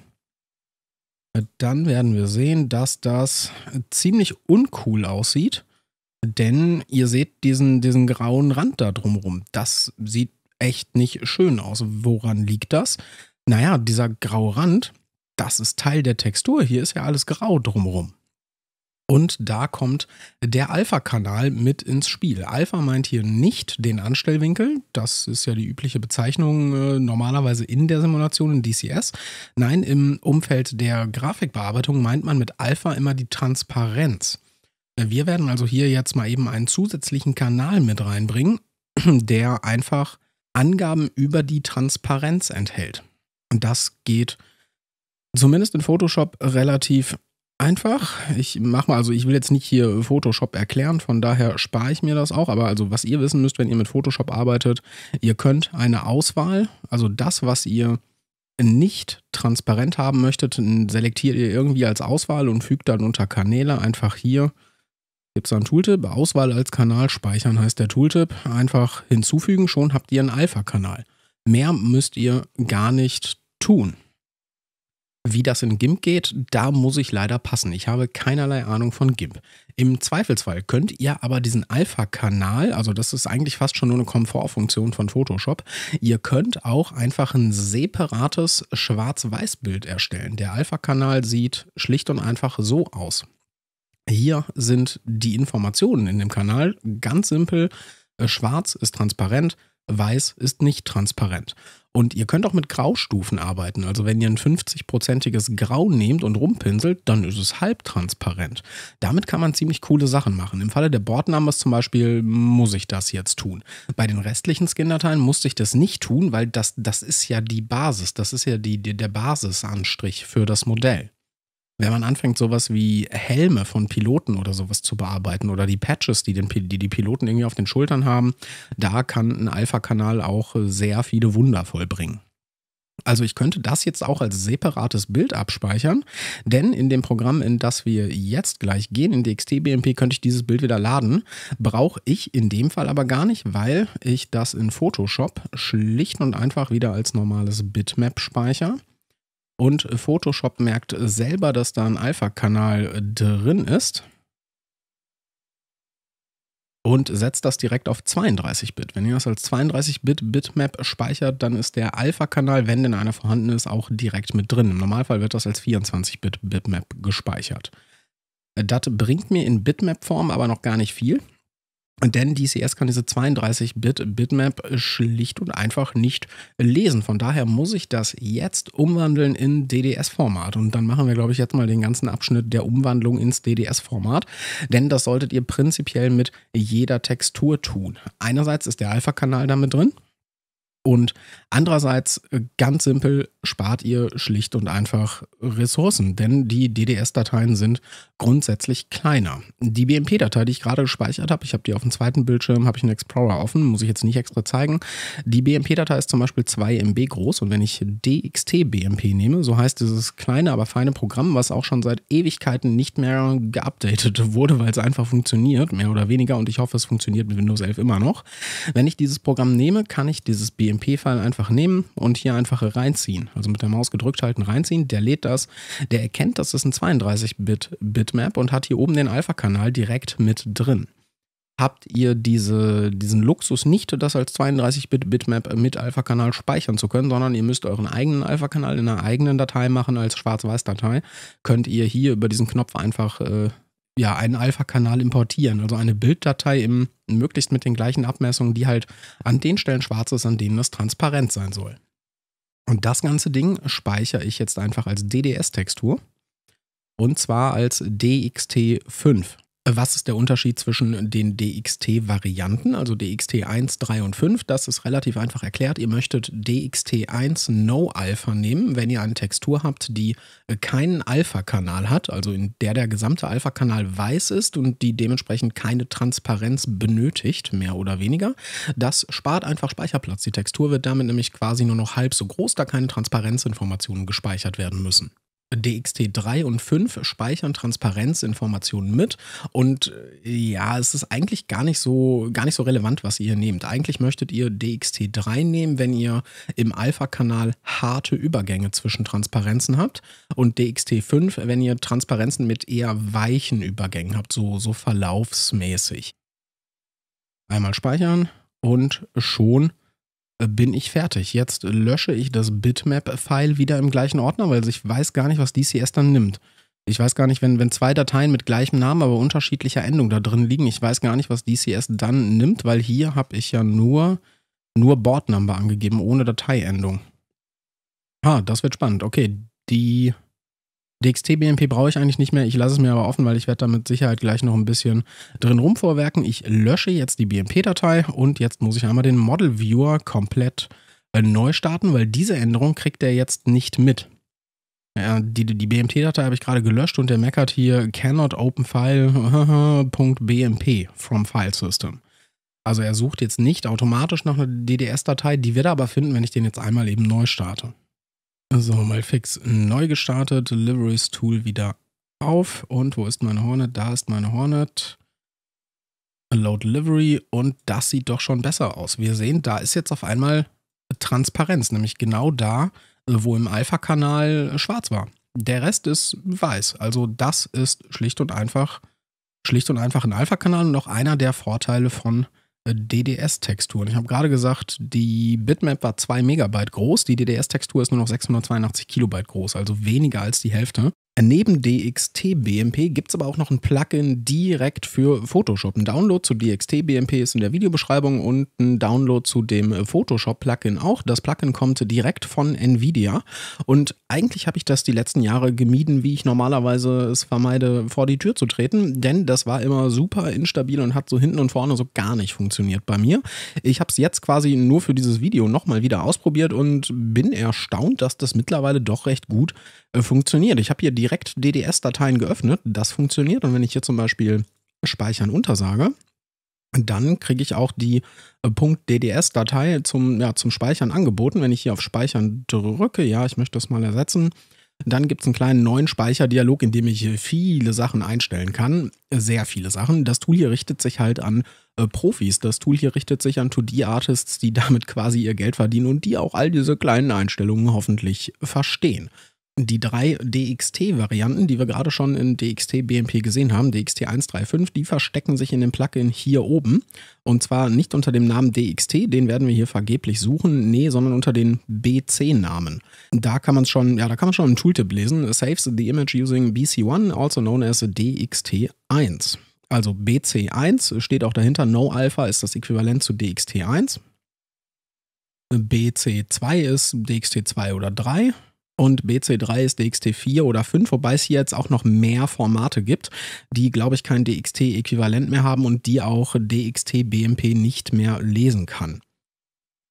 Dann werden wir sehen, dass das ziemlich uncool aussieht, denn ihr seht diesen, diesen grauen Rand da drumrum. Das sieht echt nicht schön aus. Woran liegt das? Naja, dieser graue Rand, das ist Teil der Textur. Hier ist ja alles grau drumherum. Und da kommt der Alpha-Kanal mit ins Spiel. Alpha meint hier nicht den Anstellwinkel, das ist ja die übliche Bezeichnung äh, normalerweise in der Simulation in DCS. Nein, im Umfeld der Grafikbearbeitung meint man mit Alpha immer die Transparenz. Wir werden also hier jetzt mal eben einen zusätzlichen Kanal mit reinbringen, der einfach Angaben über die Transparenz enthält. Und das geht zumindest in Photoshop relativ einfach. Ich mache mal, also ich will jetzt nicht hier Photoshop erklären, von daher spare ich mir das auch. Aber also was ihr wissen müsst, wenn ihr mit Photoshop arbeitet, ihr könnt eine Auswahl, also das, was ihr nicht transparent haben möchtet, selektiert ihr irgendwie als Auswahl und fügt dann unter Kanäle einfach hier, gibt es einen Tooltip, Auswahl als Kanal speichern heißt der Tooltip, einfach hinzufügen, schon habt ihr einen Alpha-Kanal. Mehr müsst ihr gar nicht tun. Wie das in GIMP geht, da muss ich leider passen. Ich habe keinerlei Ahnung von GIMP. Im Zweifelsfall könnt ihr aber diesen Alpha-Kanal, also das ist eigentlich fast schon nur eine Komfortfunktion von Photoshop, ihr könnt auch einfach ein separates Schwarz-Weiß-Bild erstellen. Der Alpha-Kanal sieht schlicht und einfach so aus. Hier sind die Informationen in dem Kanal ganz simpel. Schwarz ist transparent, weiß ist nicht transparent. Und ihr könnt auch mit Graustufen arbeiten. Also wenn ihr ein 50-prozentiges Grau nehmt und rumpinselt, dann ist es halbtransparent. Damit kann man ziemlich coole Sachen machen. Im Falle der Boardnumbers zum Beispiel muss ich das jetzt tun. Bei den restlichen Skin-Dateien musste ich das nicht tun, weil das, das ist ja die Basis. Das ist ja die, die der Basisanstrich für das Modell. Wenn man anfängt, sowas wie Helme von Piloten oder sowas zu bearbeiten oder die Patches, die, den, die die Piloten irgendwie auf den Schultern haben, da kann ein Alpha-Kanal auch äh, sehr viele Wunder vollbringen. Also ich könnte das jetzt auch als separates Bild abspeichern, denn in dem Programm, in das wir jetzt gleich gehen, in DXT-BMP, könnte ich dieses Bild wieder laden. Brauche ich in dem Fall aber gar nicht, weil ich das in Photoshop schlicht und einfach wieder als normales Bitmap speichere. Und Photoshop merkt selber, dass da ein Alpha-Kanal drin ist. Und setzt das direkt auf 32-Bit. Wenn ihr das als 32-Bit-Bitmap speichert, dann ist der Alpha-Kanal, wenn denn einer vorhanden ist, auch direkt mit drin. Im Normalfall wird das als 24-Bit-Bitmap gespeichert. Das bringt mir in Bitmap-Form aber noch gar nicht viel. Denn DCS kann diese 32-Bit Bitmap schlicht und einfach nicht lesen. Von daher muss ich das jetzt umwandeln in DDS-Format. Und dann machen wir, glaube ich, jetzt mal den ganzen Abschnitt der Umwandlung ins DDS-Format. Denn das solltet ihr prinzipiell mit jeder Textur tun. Einerseits ist der Alpha-Kanal damit drin. Und andererseits, äh, ganz simpel, spart ihr schlicht und einfach Ressourcen, denn die DDS-Dateien sind grundsätzlich kleiner. Die BMP-Datei, die ich gerade gespeichert habe, ich habe die auf dem zweiten Bildschirm, habe ich einen Explorer offen, muss ich jetzt nicht extra zeigen. Die BMP-Datei ist zum Beispiel 2 MB groß und wenn ich DXT-BMP nehme, so heißt dieses kleine, aber feine Programm, was auch schon seit Ewigkeiten nicht mehr geupdatet wurde, weil es einfach funktioniert, mehr oder weniger, und ich hoffe, es funktioniert mit Windows 11 immer noch. Wenn ich dieses Programm nehme, kann ich dieses BMP .mp-File einfach nehmen und hier einfach reinziehen. Also mit der Maus gedrückt halten, reinziehen. Der lädt das. Der erkennt, dass das ein 32-Bit-Bitmap und hat hier oben den Alpha-Kanal direkt mit drin. Habt ihr diese, diesen Luxus nicht, das als 32-Bit-Bitmap mit Alpha-Kanal speichern zu können, sondern ihr müsst euren eigenen Alpha-Kanal in einer eigenen Datei machen als Schwarz-Weiß-Datei, könnt ihr hier über diesen Knopf einfach äh, ja, einen Alpha-Kanal importieren, also eine Bilddatei im, möglichst mit den gleichen Abmessungen, die halt an den Stellen schwarz ist, an denen es transparent sein soll. Und das ganze Ding speichere ich jetzt einfach als DDS-Textur. Und zwar als DXT5. Was ist der Unterschied zwischen den DXT-Varianten, also DXT1, 3 und 5? Das ist relativ einfach erklärt. Ihr möchtet DXT1 No Alpha nehmen, wenn ihr eine Textur habt, die äh, keinen Alpha-Kanal hat, also in der der gesamte Alpha-Kanal weiß ist und die dementsprechend keine Transparenz benötigt, mehr oder weniger. Das spart einfach Speicherplatz. Die Textur wird damit nämlich quasi nur noch halb so groß, da keine Transparenzinformationen gespeichert werden müssen. DXT3 und 5 speichern Transparenzinformationen mit und äh, ja, es ist eigentlich gar nicht so gar nicht so relevant, was ihr nehmt. Eigentlich möchtet ihr DXT3 nehmen, wenn ihr im Alpha Kanal harte Übergänge zwischen Transparenzen habt und DXT5, wenn ihr Transparenzen mit eher weichen Übergängen habt, so so verlaufsmäßig. Einmal speichern und schon äh, bin ich fertig. Jetzt lösche ich das Bitmap-File wieder im gleichen Ordner, weil ich weiß gar nicht, was DCS dann nimmt. Ich weiß gar nicht, wenn, wenn zwei Dateien mit gleichem Namen, aber unterschiedlicher Endung da drin liegen, ich weiß gar nicht, was DCS dann nimmt, weil hier habe ich ja nur, nur Board-Number angegeben, ohne Dateiendung. Ah, das wird spannend. Okay, die DXT-BMP brauche ich eigentlich nicht mehr. Ich lasse es mir aber offen, weil ich werde da mit Sicherheit gleich noch ein bisschen drin rumvorwerken. Ich lösche jetzt die BMP-Datei und jetzt muss ich einmal den Model Viewer komplett äh, neu starten, weil diese Änderung kriegt er jetzt nicht mit. Ja, die, die BMT-Datei habe ich gerade gelöscht und der meckert hier cannot open file.bmp from file system. Also er sucht jetzt nicht automatisch nach einer DDS-Datei, die wird er aber finden, wenn ich den jetzt einmal eben neu starte. So, mal fix neu gestartet, Deliveries Tool wieder auf. Und wo ist mein Hornet? Da ist mein Hornet. Load Delivery und das sieht doch schon besser aus. Wir sehen, da ist jetzt auf einmal Transparenz, nämlich genau da, wo im Alpha-Kanal schwarz war. Der Rest ist weiß. Also das ist schlicht und einfach, schlicht und einfach ein Alpha-Kanal und auch einer der Vorteile von äh, DDS-Texturen. Ich habe gerade gesagt, die Bitmap war 2 Megabyte groß, die DDS-Textur ist nur noch 682 Kilobyte groß, also weniger als die Hälfte. Neben DXT-BMP gibt es aber auch noch ein Plugin direkt für Photoshop. Ein Download zu DXT-BMP ist in der Videobeschreibung und ein Download zu dem Photoshop-Plugin auch. Das Plugin kommt direkt von Nvidia und eigentlich habe ich das die letzten Jahre gemieden, wie ich normalerweise es vermeide, vor die Tür zu treten, denn das war immer super instabil und hat so hinten und vorne so gar nicht funktioniert bei mir. Ich habe es jetzt quasi nur für dieses Video nochmal wieder ausprobiert und bin erstaunt, dass das mittlerweile doch recht gut äh, funktioniert. Ich habe hier die direkt DDS-Dateien geöffnet. Das funktioniert. Und wenn ich hier zum Beispiel Speichern untersage, dann kriege ich auch die äh, .dds-Datei zum, ja, zum Speichern angeboten. Wenn ich hier auf Speichern drücke, ja, ich möchte das mal ersetzen, dann gibt es einen kleinen neuen Speicherdialog, in dem ich viele Sachen einstellen kann. Sehr viele Sachen. Das Tool hier richtet sich halt an äh, Profis. Das Tool hier richtet sich an 2D-Artists, die damit quasi ihr Geld verdienen und die auch all diese kleinen Einstellungen hoffentlich verstehen die drei DXT-Varianten, die wir gerade schon in DXT BMP gesehen haben, DXT135, die verstecken sich in dem Plugin hier oben. Und zwar nicht unter dem Namen DXT, den werden wir hier vergeblich suchen, nee, sondern unter den BC-Namen. Da kann man schon, ja, da kann man schon einen Tooltip lesen. Saves the image using BC1, also known as DXT1. Also BC1 steht auch dahinter, No Alpha ist das Äquivalent zu DXT1. BC2 ist DXT2 oder 3. Und BC3 ist DXT4 oder 5, wobei es hier jetzt auch noch mehr Formate gibt, die, glaube ich, kein DXT-Äquivalent mehr haben und die auch DXT-BMP nicht mehr lesen kann.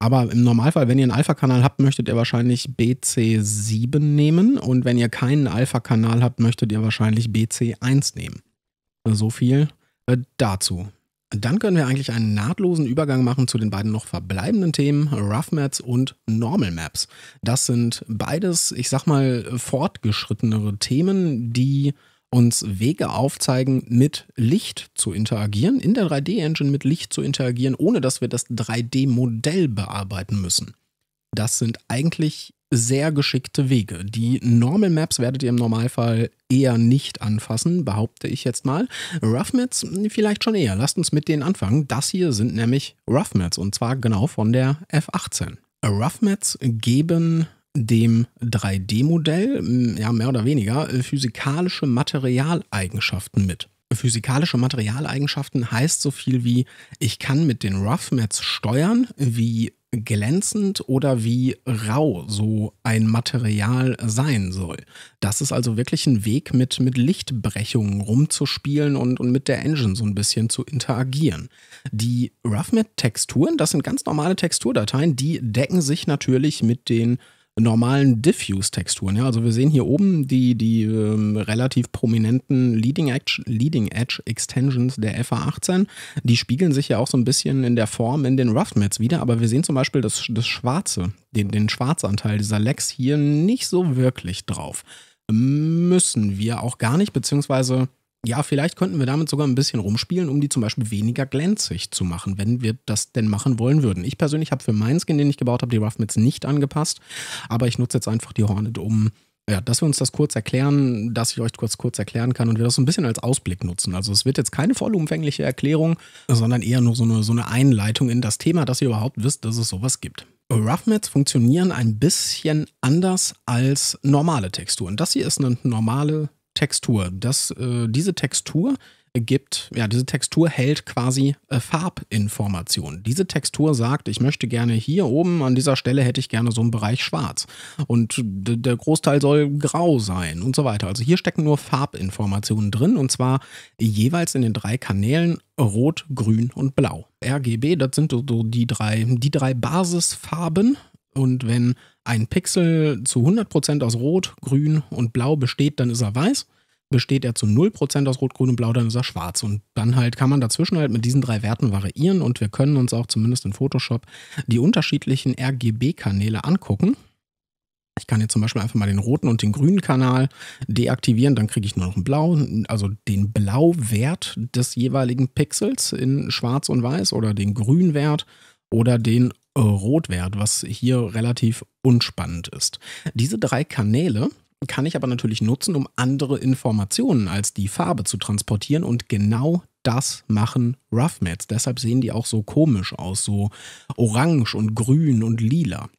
Aber im Normalfall, wenn ihr einen Alpha-Kanal habt, möchtet ihr wahrscheinlich BC7 nehmen und wenn ihr keinen Alpha-Kanal habt, möchtet ihr wahrscheinlich BC1 nehmen. So viel äh, dazu. Dann können wir eigentlich einen nahtlosen Übergang machen zu den beiden noch verbleibenden Themen, Rough Maps und Normal Maps. Das sind beides, ich sag mal, fortgeschrittenere Themen, die uns Wege aufzeigen, mit Licht zu interagieren, in der 3D-Engine mit Licht zu interagieren, ohne dass wir das 3D-Modell bearbeiten müssen. Das sind eigentlich sehr geschickte Wege. Die Normal Maps werdet ihr im Normalfall eher nicht anfassen, behaupte ich jetzt mal. Rough Maps hm, vielleicht schon eher. Lasst uns mit denen anfangen. Das hier sind nämlich Rough Maps und zwar genau von der F18. Rough Maps geben dem 3D-Modell, hm, ja mehr oder weniger, physikalische Materialeigenschaften mit. Physikalische Materialeigenschaften heißt so viel wie, ich kann mit den Rough Maps steuern, wie glänzend oder wie rau so ein Material sein soll. Das ist also wirklich ein Weg, mit, mit Lichtbrechungen rumzuspielen und, und mit der Engine so ein bisschen zu interagieren. Die RoughMed-Texturen, das sind ganz normale Texturdateien, die decken sich natürlich mit den normalen Diffuse-Texturen. Ja? Also wir sehen hier oben die, die ähm, relativ prominenten Leading Edge, Leading Edge Extensions der FA18. Die spiegeln sich ja auch so ein bisschen in der Form in den Rough Mats wieder, aber wir sehen zum Beispiel das, das Schwarze, den, den Schwarzanteil dieser Lex hier nicht so wirklich drauf. Müssen wir auch gar nicht, beziehungsweise ja, vielleicht könnten wir damit sogar ein bisschen rumspielen, um die zum Beispiel weniger glänzig zu machen, wenn wir das denn machen wollen würden. Ich persönlich habe für meinen Skin, den ich gebaut habe, die Rough Mits nicht angepasst, aber ich nutze jetzt einfach die Hornet, um ja, dass wir uns das kurz erklären, dass ich euch kurz kurz erklären kann und wir das so ein bisschen als Ausblick nutzen. Also es wird jetzt keine vollumfängliche Erklärung, sondern eher nur so eine, so eine Einleitung in das Thema, dass ihr überhaupt wisst, dass es sowas gibt. Roughmats funktionieren ein bisschen anders als normale Texturen. Das hier ist eine normale Textur. Das, äh, diese Textur gibt, ja, diese Textur hält quasi äh, Farbinformationen. Diese Textur sagt, ich möchte gerne hier oben an dieser Stelle hätte ich gerne so einen Bereich schwarz und der Großteil soll grau sein und so weiter. Also hier stecken nur Farbinformationen drin und zwar jeweils in den drei Kanälen rot, grün und blau. RGB, das sind so die drei die drei Basisfarben und wenn ein Pixel zu 100% aus Rot, Grün und Blau besteht, dann ist er weiß. Besteht er zu 0% aus Rot, Grün und Blau, dann ist er schwarz. Und dann halt kann man dazwischen halt mit diesen drei Werten variieren und wir können uns auch zumindest in Photoshop die unterschiedlichen RGB-Kanäle angucken. Ich kann jetzt zum Beispiel einfach mal den roten und den grünen Kanal deaktivieren, dann kriege ich nur noch einen blauen, also den Blauwert des jeweiligen Pixels in schwarz und weiß oder den Grünwert oder den rot werden, was hier relativ unspannend ist. Diese drei Kanäle kann ich aber natürlich nutzen, um andere Informationen als die Farbe zu transportieren und genau das machen Roughmats. Deshalb sehen die auch so komisch aus, so orange und grün und lila.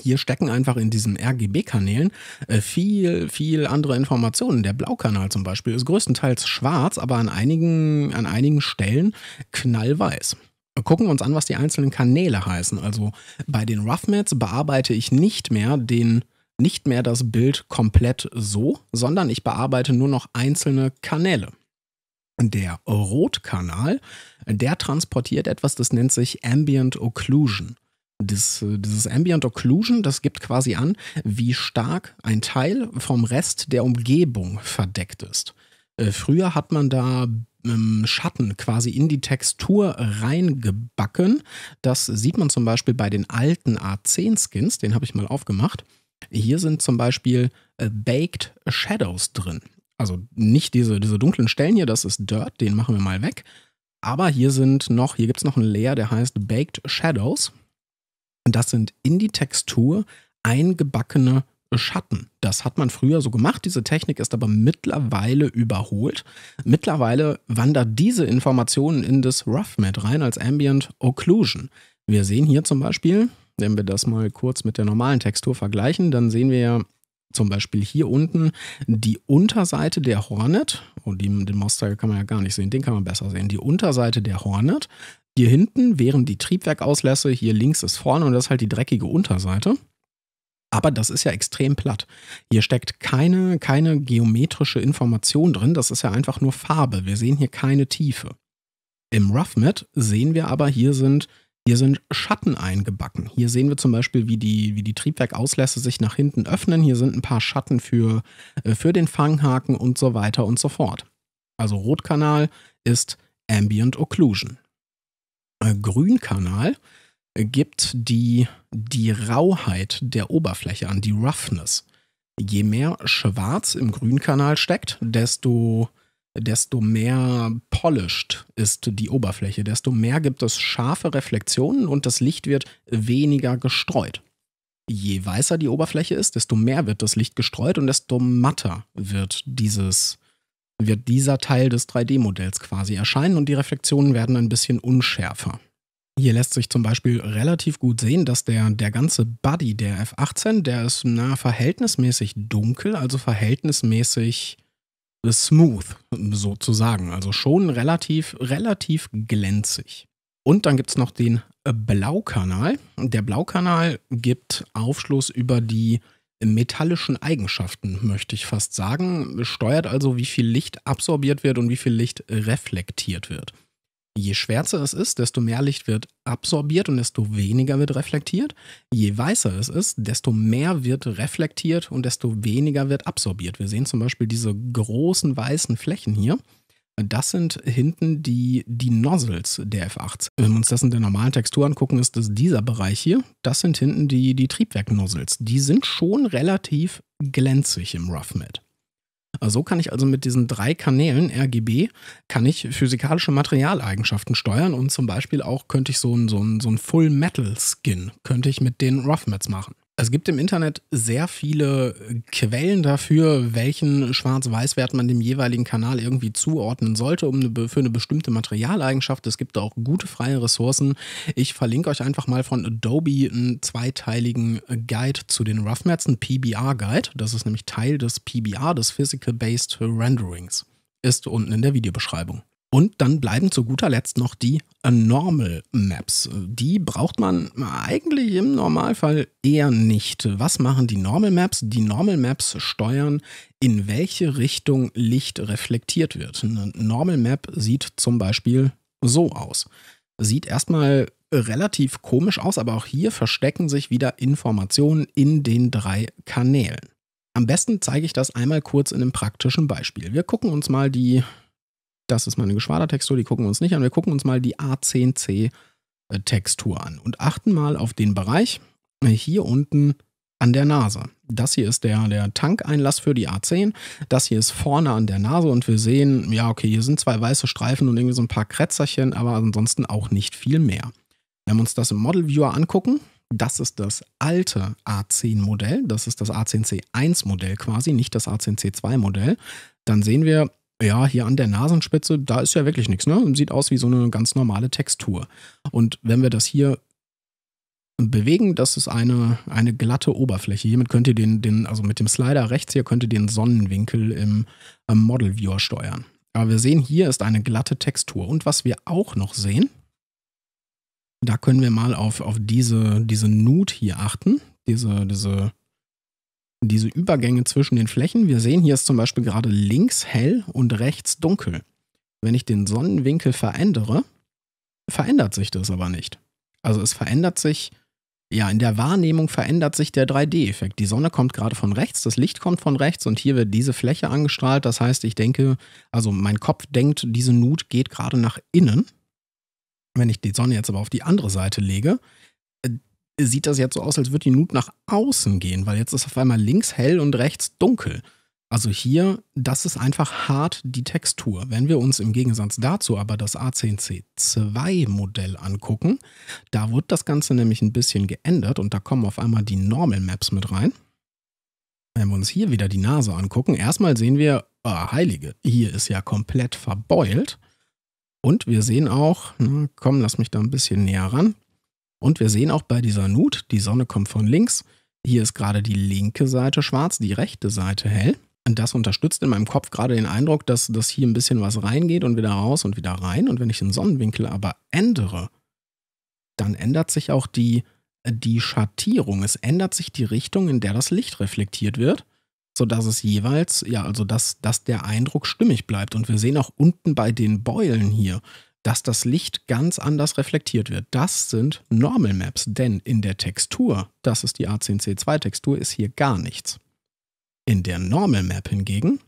Hier stecken einfach in diesen RGB-Kanälen äh, viel, viel andere Informationen. Der Blaukanal zum Beispiel ist größtenteils schwarz, aber an einigen, an einigen Stellen knallweiß gucken wir uns an, was die einzelnen Kanäle heißen. Also bei den Roughmats bearbeite ich nicht mehr den nicht mehr das Bild komplett so, sondern ich bearbeite nur noch einzelne Kanäle. Der Rotkanal, der transportiert etwas, das nennt sich Ambient Occlusion. Das, dieses Ambient Occlusion, das gibt quasi an, wie stark ein Teil vom Rest der Umgebung verdeckt ist. Äh, früher hat man da Schatten quasi in die Textur reingebacken. Das sieht man zum Beispiel bei den alten A10-Skins, den habe ich mal aufgemacht. Hier sind zum Beispiel äh, Baked Shadows drin. Also nicht diese, diese dunklen Stellen hier, das ist Dirt, den machen wir mal weg. Aber hier sind noch, hier gibt es noch einen Layer, der heißt Baked Shadows. das sind in die Textur eingebackene Schatten. Das hat man früher so gemacht. Diese Technik ist aber mittlerweile überholt. Mittlerweile wandert diese Information in das RoughMed rein als Ambient Occlusion. Wir sehen hier zum Beispiel, wenn wir das mal kurz mit der normalen Textur vergleichen, dann sehen wir ja zum Beispiel hier unten die Unterseite der Hornet. Oh, die, den Mauszeiger kann man ja gar nicht sehen, den kann man besser sehen. Die Unterseite der Hornet. Hier hinten wären die Triebwerkauslässe, hier links ist vorne und das ist halt die dreckige Unterseite. Aber das ist ja extrem platt. Hier steckt keine, keine geometrische Information drin, das ist ja einfach nur Farbe. Wir sehen hier keine Tiefe. Im RoughMed sehen wir aber, hier sind, hier sind Schatten eingebacken. Hier sehen wir zum Beispiel, wie die, wie die Triebwerkauslässe sich nach hinten öffnen. Hier sind ein paar Schatten für, äh, für den Fanghaken und so weiter und so fort. Also Rotkanal ist Ambient Occlusion. Äh, Grünkanal ist gibt die, die Rauheit der Oberfläche an, die Roughness. Je mehr Schwarz im Grünkanal steckt, desto, desto mehr polished ist die Oberfläche, desto mehr gibt es scharfe Reflexionen und das Licht wird weniger gestreut. Je weißer die Oberfläche ist, desto mehr wird das Licht gestreut und desto matter wird dieses wird dieser Teil des 3D-Modells quasi erscheinen und die Reflexionen werden ein bisschen unschärfer. Hier lässt sich zum Beispiel relativ gut sehen, dass der, der ganze Body der F18, der ist na, verhältnismäßig dunkel, also verhältnismäßig smooth sozusagen. Also schon relativ, relativ glänzig. Und dann gibt es noch den Blaukanal. Der Blaukanal gibt Aufschluss über die metallischen Eigenschaften, möchte ich fast sagen. Steuert also, wie viel Licht absorbiert wird und wie viel Licht reflektiert wird. Je schwärzer es ist, desto mehr Licht wird absorbiert und desto weniger wird reflektiert. Je weißer es ist, desto mehr wird reflektiert und desto weniger wird absorbiert. Wir sehen zum Beispiel diese großen weißen Flächen hier. Das sind hinten die, die Nozzles der F8. Wenn wir uns das in der normalen Textur angucken, ist das dieser Bereich hier. Das sind hinten die, die Triebwerk-Nozzles. Die sind schon relativ glänzig im Rough Mat. Also so kann ich also mit diesen drei Kanälen RGB, kann ich physikalische Materialeigenschaften steuern und zum Beispiel auch könnte ich so einen so einen, so einen Full Metal Skin, könnte ich mit den Roughnets machen. Es gibt im Internet sehr viele Quellen dafür, welchen Schwarz-Weiß-Wert man dem jeweiligen Kanal irgendwie zuordnen sollte, um eine, für eine bestimmte Materialeigenschaft. Es gibt auch gute freie Ressourcen. Ich verlinke euch einfach mal von Adobe einen zweiteiligen Guide zu den Roughmats, einen PBR-Guide. Das ist nämlich Teil des PBR, des Physical-Based Renderings. Ist unten in der Videobeschreibung. Und dann bleiben zu guter Letzt noch die Normal Maps. Die braucht man eigentlich im Normalfall eher nicht. Was machen die Normal Maps? Die Normal Maps steuern, in welche Richtung Licht reflektiert wird. Eine Normal Map sieht zum Beispiel so aus. Sieht erstmal relativ komisch aus, aber auch hier verstecken sich wieder Informationen in den drei Kanälen. Am besten zeige ich das einmal kurz in einem praktischen Beispiel. Wir gucken uns mal die das ist meine Geschwadertextur, die gucken wir uns nicht an. Wir gucken uns mal die A10C äh, Textur an und achten mal auf den Bereich hier unten an der Nase. Das hier ist der, der Tankeinlass für die A10. Das hier ist vorne an der Nase und wir sehen, ja, okay, hier sind zwei weiße Streifen und irgendwie so ein paar Kretzerchen, aber ansonsten auch nicht viel mehr. Wenn wir uns das im Model Viewer angucken, das ist das alte A10-Modell, das ist das A10C1-Modell quasi, nicht das A10C2-Modell, dann sehen wir, ja, hier an der Nasenspitze, da ist ja wirklich nichts, ne? Sieht aus wie so eine ganz normale Textur. Und wenn wir das hier bewegen, das ist eine, eine glatte Oberfläche. Hiermit könnt ihr den, den, also mit dem Slider rechts hier könnt ihr den Sonnenwinkel im, im Model Viewer steuern. Aber wir sehen, hier ist eine glatte Textur. Und was wir auch noch sehen, da können wir mal auf, auf diese, diese Nut hier achten, diese, diese diese Übergänge zwischen den Flächen. Wir sehen, hier ist zum Beispiel gerade links hell und rechts dunkel. Wenn ich den Sonnenwinkel verändere, verändert sich das aber nicht. Also es verändert sich, ja, in der Wahrnehmung verändert sich der 3D-Effekt. Die Sonne kommt gerade von rechts, das Licht kommt von rechts und hier wird diese Fläche angestrahlt. Das heißt, ich denke, also mein Kopf denkt, diese Nut geht gerade nach innen. Wenn ich die Sonne jetzt aber auf die andere Seite lege, sieht das jetzt so aus, als würde die Nut nach außen gehen, weil jetzt ist auf einmal links hell und rechts dunkel. Also hier, das ist einfach hart die Textur. Wenn wir uns im Gegensatz dazu aber das A10C2-Modell angucken, da wird das Ganze nämlich ein bisschen geändert und da kommen auf einmal die Normal Maps mit rein. Wenn wir uns hier wieder die Nase angucken, erstmal sehen wir, oh, heilige, hier ist ja komplett verbeult. Und wir sehen auch, na, komm, lass mich da ein bisschen näher ran, und wir sehen auch bei dieser Nut, die Sonne kommt von links. Hier ist gerade die linke Seite schwarz, die rechte Seite hell. Und das unterstützt in meinem Kopf gerade den Eindruck, dass, dass hier ein bisschen was reingeht und wieder raus und wieder rein. Und wenn ich den Sonnenwinkel aber ändere, dann ändert sich auch die, die Schattierung. Es ändert sich die Richtung, in der das Licht reflektiert wird, sodass es jeweils, ja, also dass, dass der Eindruck stimmig bleibt. Und wir sehen auch unten bei den Beulen hier, dass das Licht ganz anders reflektiert wird. Das sind Normal Maps, denn in der Textur, das ist die A10C2-Textur, ist hier gar nichts. In der Normal Map hingegen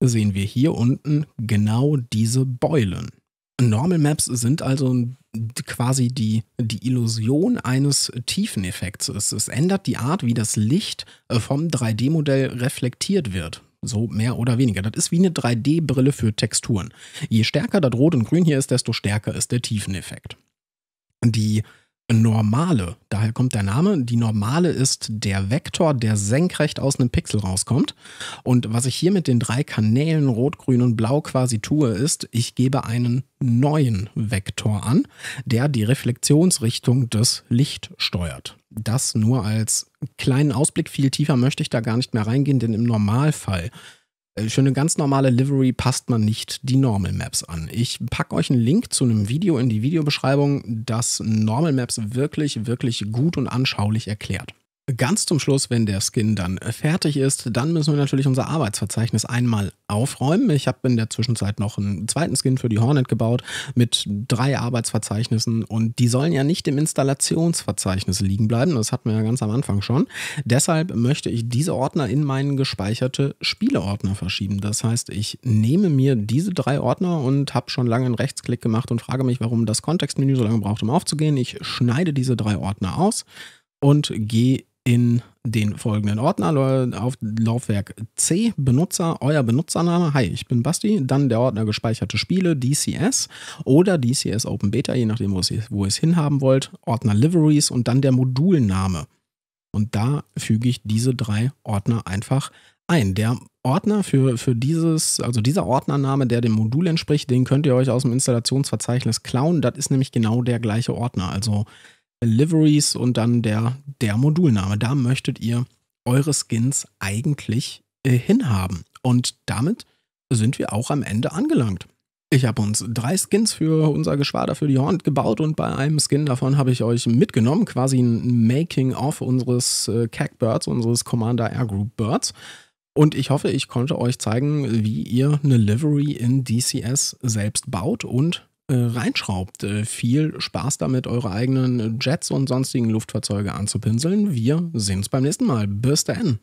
sehen wir hier unten genau diese Beulen. Normal Maps sind also quasi die, die Illusion eines Tiefeneffekts. Es, es ändert die Art, wie das Licht vom 3D-Modell reflektiert wird. So mehr oder weniger. Das ist wie eine 3D-Brille für Texturen. Je stärker das Rot und Grün hier ist, desto stärker ist der Tiefeneffekt. Die normale. Daher kommt der Name. Die normale ist der Vektor, der senkrecht aus einem Pixel rauskommt. Und was ich hier mit den drei Kanälen rot, grün und blau quasi tue, ist, ich gebe einen neuen Vektor an, der die Reflexionsrichtung des Licht steuert. Das nur als kleinen Ausblick. Viel tiefer möchte ich da gar nicht mehr reingehen, denn im Normalfall Schöne äh, ganz normale Livery passt man nicht die Normal Maps an. Ich packe euch einen Link zu einem Video in die Videobeschreibung, das Normal Maps wirklich, wirklich gut und anschaulich erklärt. Ganz zum Schluss, wenn der Skin dann äh, fertig ist, dann müssen wir natürlich unser Arbeitsverzeichnis einmal aufräumen. Ich habe in der Zwischenzeit noch einen zweiten Skin für die Hornet gebaut mit drei Arbeitsverzeichnissen und die sollen ja nicht im Installationsverzeichnis liegen bleiben. Das hatten wir ja ganz am Anfang schon. Deshalb möchte ich diese Ordner in meinen gespeicherte Spieleordner verschieben. Das heißt, ich nehme mir diese drei Ordner und habe schon lange einen Rechtsklick gemacht und frage mich, warum das Kontextmenü so lange braucht, um aufzugehen. Ich schneide diese drei Ordner aus und gehe in den folgenden Ordner auf Laufwerk C, Benutzer, euer Benutzername. Hi, ich bin Basti. Dann der Ordner gespeicherte Spiele, DCS oder DCS Open Beta, je nachdem, wo, es, wo ihr es hinhaben wollt. Ordner Liveries und dann der Modulname. Und da füge ich diese drei Ordner einfach ein. Der Ordner für, für dieses, also dieser Ordnername, der dem Modul entspricht, den könnt ihr euch aus dem Installationsverzeichnis klauen. Das ist nämlich genau der gleiche Ordner. Also Liveries und dann der, der Modulname. Da möchtet ihr eure Skins eigentlich äh, hinhaben. Und damit sind wir auch am Ende angelangt. Ich habe uns drei Skins für unser Geschwader für die Horn gebaut und bei einem Skin davon habe ich euch mitgenommen, quasi ein Making-of unseres äh, Cag-Birds, unseres Commander Air Group Birds. Und ich hoffe, ich konnte euch zeigen, wie ihr eine Livery in DCS selbst baut und äh, reinschraubt. Äh, viel Spaß damit, eure eigenen Jets und sonstigen Luftfahrzeuge anzupinseln. Wir sehen uns beim nächsten Mal. Bis dann.